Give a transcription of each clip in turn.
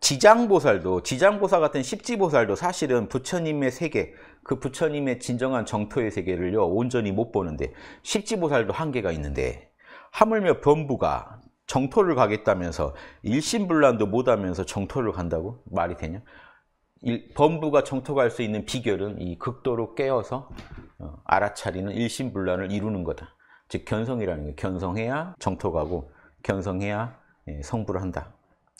지장보살도 지장보사 같은 십지보살도 사실은 부처님의 세계 그 부처님의 진정한 정토의 세계를요 온전히 못 보는데 십지보살도 한계가 있는데 하물며 변부가 정토를 가겠다면서 일심불란도 못하면서 정토를 간다고 말이 되냐? 일, 범부가 정토 갈 수 있는 비결은 이 극도로 깨어서 어, 알아차리는 일심불란을 이루는 거다. 즉 견성이라는 게 견성해야 정토 가고 견성해야 예, 성부를한다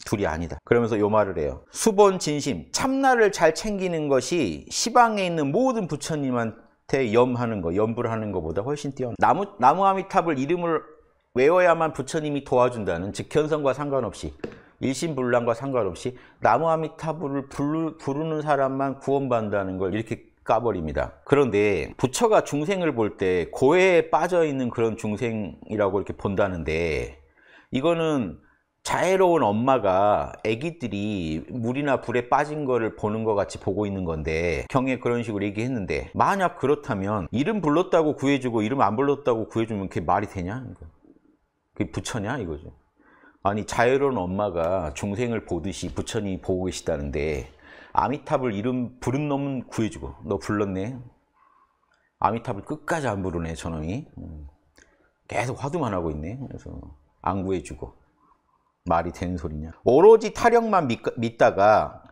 둘이 아니다. 그러면서 요 말을 해요. 수본 진심, 참나를 잘 챙기는 것이 시방에 있는 모든 부처님한테 염하는 거, 염불하는 것보다 훨씬 뛰어나. 나무, 나무 아미탑을 이름을 외워야만 부처님이 도와준다는 즉견성과 상관없이 일심불란과 상관없이 나무 아미타불을 부르는 사람만 구원받는다는 걸 이렇게 까버립니다. 그런데 부처가 중생을 볼 때 고해에 빠져 있는 그런 중생이라고 이렇게 본다는데 이거는 자애로운 엄마가 아기들이 물이나 불에 빠진 거를 보는 것 같이 보고 있는 건데 경에 그런 식으로 얘기했는데 만약 그렇다면 이름 불렀다고 구해주고 이름 안 불렀다고 구해주면 그게 말이 되냐? 그게 부처냐 이거죠 아니 자애로운 엄마가 중생을 보듯이 부처님이 보고 계시다는데 아미탑을 이름 부른 놈은 구해주고 너 불렀네 아미탑을 끝까지 안 부르네 저놈이 음. 계속 화두만 하고 있네 그래서 안 구해주고 말이 되는 소리냐 오로지 타령만 믿, 믿다가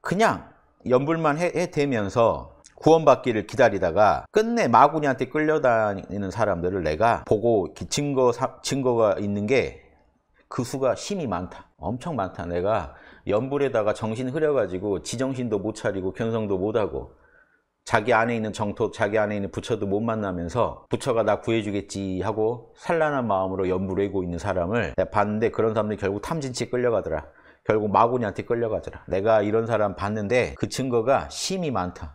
그냥 연불만 해, 해 되면서 구원받기를 기다리다가 끝내 마구니한테 끌려다니는 사람들을 내가 보고 증거, 증거가 있는 게 그 수가 심이 많다. 엄청 많다. 내가 연불에다가 정신 흐려가지고 지정신도 못 차리고 견성도 못하고 자기 안에 있는 정토, 자기 안에 있는 부처도 못 만나면서 부처가 나 구해주겠지 하고 산란한 마음으로 연부레고 있는 사람을 내가 봤는데 그런 사람들이 결국 탐진치 끌려가더라. 결국 마군이한테 끌려가더라. 내가 이런 사람 봤는데 그 증거가 심이 많다.